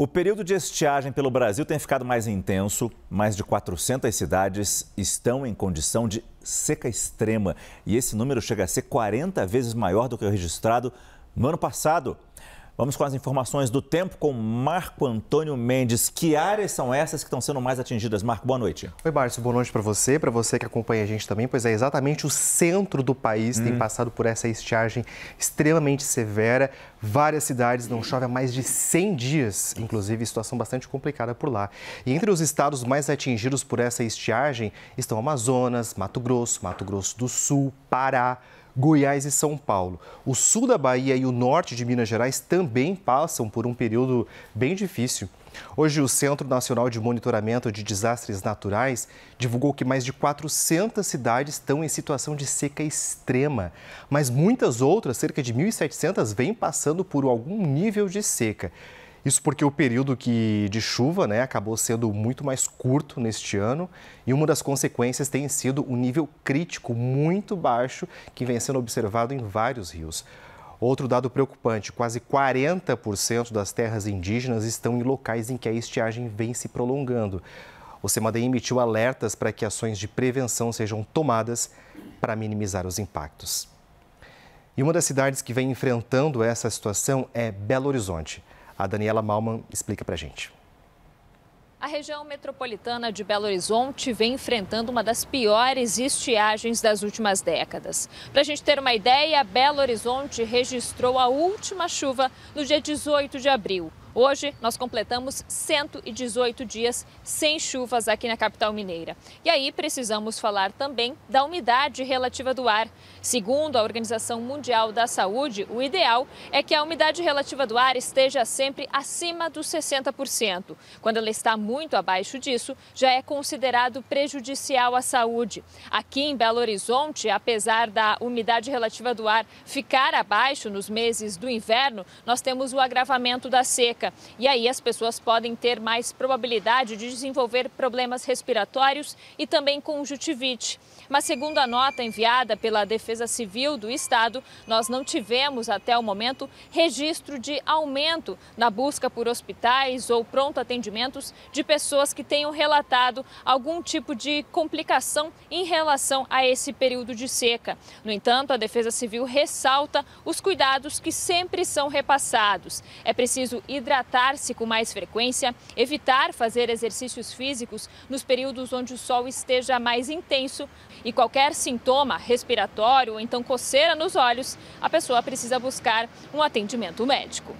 O período de estiagem pelo Brasil tem ficado mais intenso. Mais de 400 cidades estão em condição de seca extrema. E esse número chega a ser 40 vezes maior do que o registrado no ano passado. Vamos com as informações do tempo com Marco Antônio Mendes. Que áreas são essas que estão sendo mais atingidas? Marco, boa noite. Oi, Márcio, boa noite para você, para você que acompanha a gente também, pois é exatamente o centro do país hum. tem uhum. passado por essa estiagem extremamente severa. Várias cidades não chove há mais de 100 dias, inclusive situação bastante complicada por lá. E entre os estados mais atingidos por essa estiagem estão Amazonas, Mato Grosso, Mato Grosso do Sul, Pará, Goiás e São Paulo. O sul da Bahia e o norte de Minas Gerais também passam por um período bem difícil. Hoje, o Centro Nacional de Monitoramento de Desastres Naturais divulgou que mais de 400 cidades estão em situação de seca extrema, mas muitas outras, cerca de 1.700, vêm passando por algum nível de seca. Isso porque o período que, de chuva né, acabou sendo muito mais curto neste ano e uma das consequências tem sido o um nível crítico muito baixo que vem sendo observado em vários rios. Outro dado preocupante: quase 40% das terras indígenas estão em locais em que a estiagem vem se prolongando. O CEMADEM emitiu alertas para que ações de prevenção sejam tomadas para minimizar os impactos. E uma das cidades que vem enfrentando essa situação é Belo Horizonte. A Daniela Malman explica para gente. A região metropolitana de Belo Horizonte vem enfrentando uma das piores estiagens das últimas décadas. Para a gente ter uma ideia, Belo Horizonte registrou a última chuva no dia 18 de abril. Hoje nós completamos 118 dias sem chuvas aqui na capital mineira. E aí precisamos falar também da umidade relativa do ar. Segundo a Organização Mundial da Saúde, o ideal é que a umidade relativa do ar esteja sempre acima dos 60%. Quando ela está muito abaixo disso, já é considerado prejudicial à saúde. Aqui em Belo Horizonte, apesar da umidade relativa do ar ficar abaixo nos meses do inverno, nós temos o agravamento da seca e aí as pessoas podem ter mais probabilidade de desenvolver problemas respiratórios e também conjuntivite. Mas segundo a nota enviada pela Defesa Civil do Estado, nós não tivemos até o momento registro de aumento na busca por hospitais ou pronto atendimentos de pessoas que tenham relatado algum tipo de complicação em relação a esse período de seca. No entanto, a Defesa Civil ressalta os cuidados que sempre são repassados. É preciso hidratar hidratar-se com mais frequência, evitar fazer exercícios físicos nos períodos onde o sol esteja mais intenso e qualquer sintoma respiratório ou então coceira nos olhos, a pessoa precisa buscar um atendimento médico.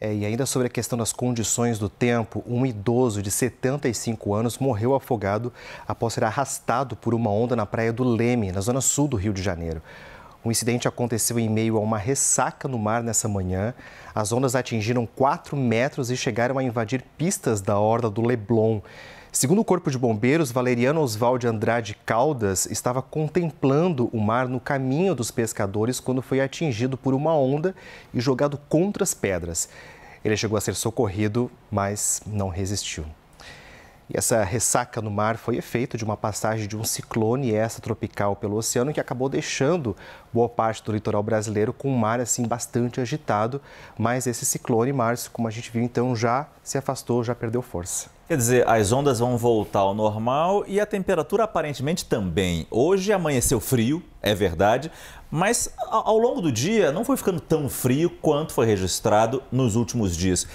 É, e ainda sobre a questão das condições do tempo, um idoso de 75 anos morreu afogado após ser arrastado por uma onda na praia do Leme, na zona sul do Rio de Janeiro. O incidente aconteceu em meio a uma ressaca no mar nessa manhã. As ondas atingiram 4 metros e chegaram a invadir pistas da orla do Leblon. Segundo o Corpo de Bombeiros, Valeriano Oswaldo Andrade Caldas estava contemplando o mar no caminho dos pescadores quando foi atingido por uma onda e jogado contra as pedras. Ele chegou a ser socorrido, mas não resistiu. E essa ressaca no mar foi efeito de uma passagem de um ciclone extratropical pelo oceano que acabou deixando boa parte do litoral brasileiro com um mar assim bastante agitado, mas esse ciclone, Márcio, como a gente viu então, já se afastou, já perdeu força. Quer dizer, as ondas vão voltar ao normal e a temperatura aparentemente também. Hoje amanheceu frio, é verdade, mas ao longo do dia não foi ficando tão frio quanto foi registrado nos últimos dias.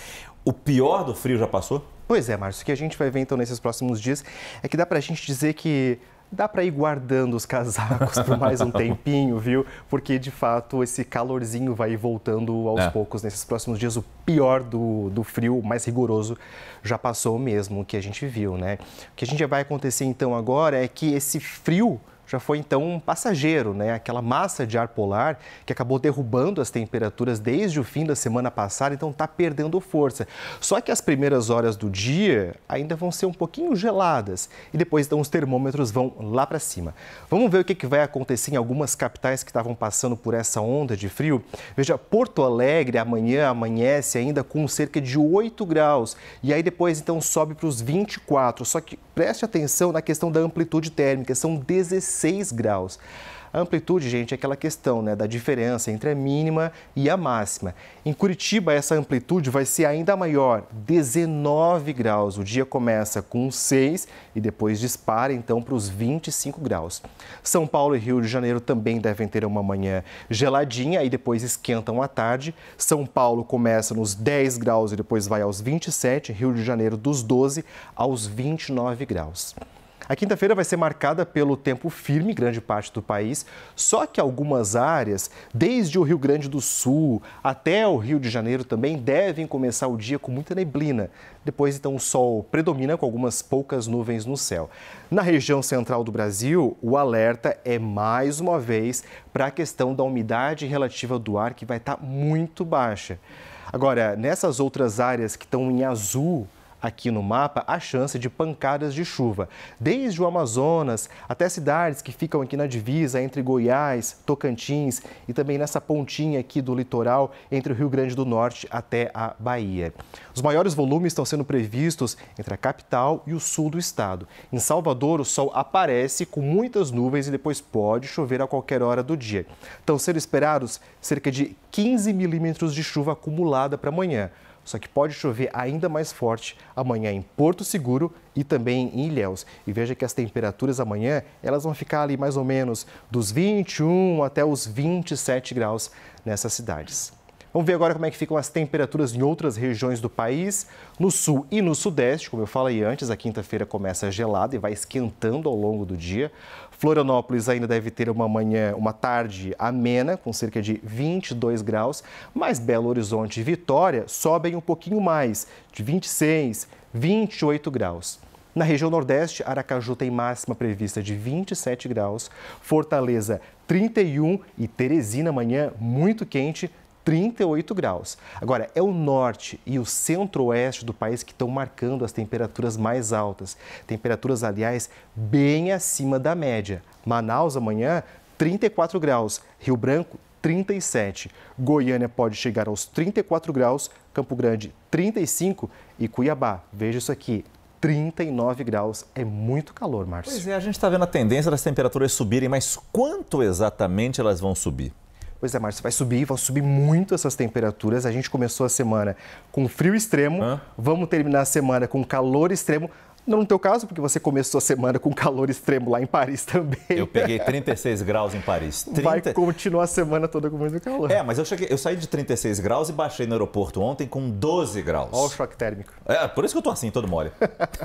O pior do frio já passou? Pois é, Márcio, o que a gente vai ver então nesses próximos dias é que dá para a gente dizer que dá para ir guardando os casacos por mais um tempinho, viu? Porque de fato esse calorzinho vai voltando aos é. poucos nesses próximos dias. O pior do, do frio, mais rigoroso, já passou mesmo, o que a gente viu, né? O que a gente vai acontecer então agora é que esse frio já foi então um passageiro, né? Aquela massa de ar polar que acabou derrubando as temperaturas desde o fim da semana passada, então está perdendo força. Só que as primeiras horas do dia ainda vão ser um pouquinho geladas e depois então os termômetros vão lá para cima. Vamos ver o que, que vai acontecer em algumas capitais que estavam passando por essa onda de frio. Veja, Porto Alegre amanhã amanhece ainda com cerca de 8 graus e aí depois então sobe para os 24. Só que preste atenção na questão da amplitude térmica, são 16 6 graus. A amplitude, gente, é aquela questão né, da diferença entre a mínima e a máxima. Em Curitiba, essa amplitude vai ser ainda maior, 19 graus. O dia começa com 6 e depois dispara então para os 25 graus. São Paulo e Rio de Janeiro também devem ter uma manhã geladinha e depois esquentam à tarde. São Paulo começa nos 10 graus e depois vai aos 27, Rio de Janeiro dos 12 aos 29 graus. A quinta-feira vai ser marcada pelo tempo firme, grande parte do país, só que algumas áreas, desde o Rio Grande do Sul até o Rio de Janeiro também, devem começar o dia com muita neblina. Depois, então, o sol predomina com algumas poucas nuvens no céu. Na região central do Brasil, o alerta é mais uma vez para a questão da umidade relativa do ar, que vai estar muito baixa. Agora, nessas outras áreas que estão em azul, aqui no mapa a chance de pancadas de chuva, desde o Amazonas até cidades que ficam aqui na divisa entre Goiás, Tocantins e também nessa pontinha aqui do litoral entre o Rio Grande do Norte até a Bahia. Os maiores volumes estão sendo previstos entre a capital e o sul do estado. Em Salvador, o sol aparece com muitas nuvens e depois pode chover a qualquer hora do dia. Estão sendo esperados cerca de 15 milímetros de chuva acumulada para amanhã. Só que pode chover ainda mais forte amanhã em Porto Seguro e também em Ilhéus. E veja que as temperaturas amanhã, elas vão ficar ali mais ou menos dos 21 até os 27 graus nessas cidades. Vamos ver agora como é que ficam as temperaturas em outras regiões do país. No sul e no sudeste, como eu falei antes, a quinta-feira começa gelada e vai esquentando ao longo do dia. Florianópolis ainda deve ter uma manhã, uma tarde amena, com cerca de 22 graus, mas Belo Horizonte e Vitória sobem um pouquinho mais, de 26, 28 graus. Na região Nordeste, Aracaju tem máxima prevista de 27 graus, Fortaleza 31 e Teresina amanhã muito quente, 38 graus. Agora, é o norte e o centro-oeste do país que estão marcando as temperaturas mais altas. Temperaturas, aliás, bem acima da média. Manaus amanhã, 34 graus. Rio Branco, 37. Goiânia pode chegar aos 34 graus, Campo Grande 35 e Cuiabá, veja isso aqui, 39 graus. É muito calor, Márcio. Pois é, a gente está vendo a tendência das temperaturas subirem, mas quanto exatamente elas vão subir? Pois é, Márcio, vai subir, vão subir muito essas temperaturas. A gente começou a semana com frio extremo, Hã? vamos terminar a semana com calor extremo. Não no teu caso, porque você começou a semana com calor extremo lá em Paris também. Eu peguei 36 graus em Paris. 30... Vai continuar a semana toda com muito calor. É, mas eu, cheguei, eu saí de 36 graus e baixei no aeroporto ontem com 12 graus. Olha o choque térmico. É, por isso que eu tô assim, todo mole.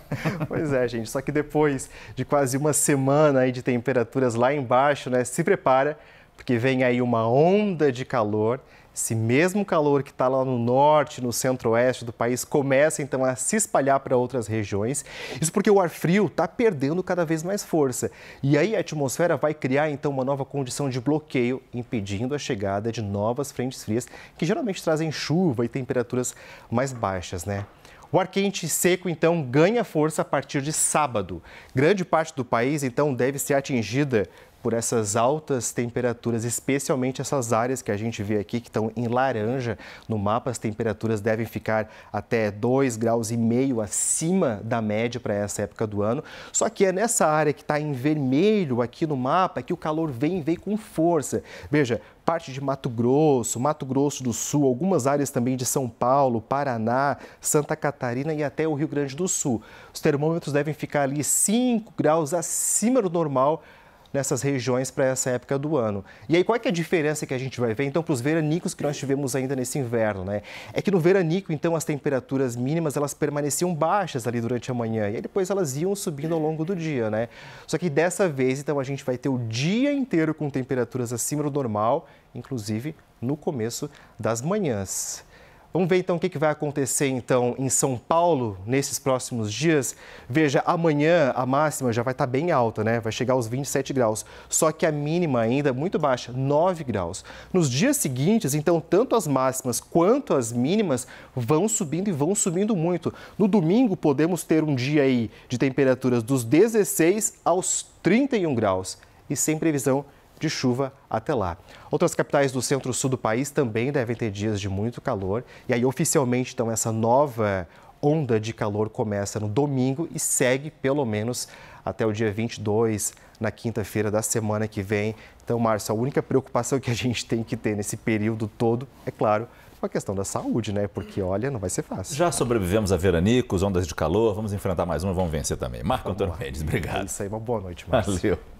pois é, gente. Só que depois de quase uma semana aí de temperaturas lá embaixo, né? Se prepara porque vem aí uma onda de calor. Esse mesmo calor que está lá no norte, no centro-oeste do país, começa então a se espalhar para outras regiões. Isso porque o ar frio está perdendo cada vez mais força. E aí a atmosfera vai criar então uma nova condição de bloqueio, impedindo a chegada de novas frentes frias, que geralmente trazem chuva e temperaturas mais baixas, né? O ar quente e seco, então, ganha força a partir de sábado. Grande parte do país, então, deve ser atingida por essas altas temperaturas, especialmente essas áreas que a gente vê aqui que estão em laranja no mapa. As temperaturas devem ficar até 2 graus e meio acima da média para essa época do ano. Só que é nessa área que está em vermelho aqui no mapa que o calor vem vem com força. Veja, parte de Mato Grosso, Mato Grosso do Sul, algumas áreas também de São Paulo, Paraná, Santa Catarina e até o Rio Grande do Sul. Os termômetros devem ficar ali 5 graus acima do normal nessas regiões para essa época do ano. E aí, qual é, é a diferença que a gente vai ver, então, para os veranicos que nós tivemos ainda nesse inverno, né? É que no veranico, então, as temperaturas mínimas, elas permaneciam baixas ali durante a manhã, e aí depois elas iam subindo ao longo do dia, né? Só que dessa vez, então, a gente vai ter o dia inteiro com temperaturas acima do normal, inclusive no começo das manhãs. Vamos ver então o que vai acontecer então em São Paulo nesses próximos dias. Veja, amanhã a máxima já vai estar tá bem alta, né? Vai chegar aos 27 graus. Só que a mínima ainda muito baixa, 9 graus. Nos dias seguintes, então, tanto as máximas quanto as mínimas vão subindo e vão subindo muito. No domingo podemos ter um dia aí de temperaturas dos 16 aos 31 graus e sem previsão de chuva até lá. Outras capitais do centro-sul do país também devem ter dias de muito calor. E aí, oficialmente, então, essa nova onda de calor começa no domingo e segue pelo menos até o dia 22, na quinta-feira da semana que vem. Então, Márcio, a única preocupação que a gente tem que ter nesse período todo, é claro, com a questão da saúde, né? Porque, olha, não vai ser fácil. Já sobrevivemos a veranicos, ondas de calor, vamos enfrentar mais uma, vamos vencer também. Marco vamos Antônio lá. Mendes, obrigado. É isso aí, uma boa noite, Márcio. Valeu.